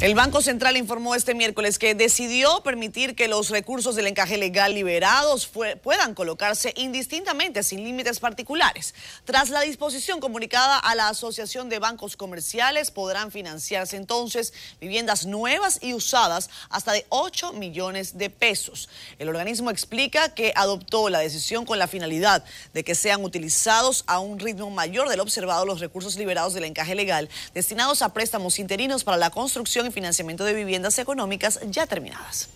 El Banco Central informó este miércoles que decidió permitir que los recursos del encaje legal liberados puedan colocarse indistintamente, sin límites particulares. Tras la disposición comunicada a la Asociación de Bancos Comerciales, podrán financiarse entonces viviendas nuevas y usadas hasta de 8 millones de pesos. El organismo explica que adoptó la decisión con la finalidad de que sean utilizados a un ritmo mayor del observado los recursos liberados del encaje legal, destinados a préstamos interinos para la construcción y financiamiento de viviendas económicas ya terminadas.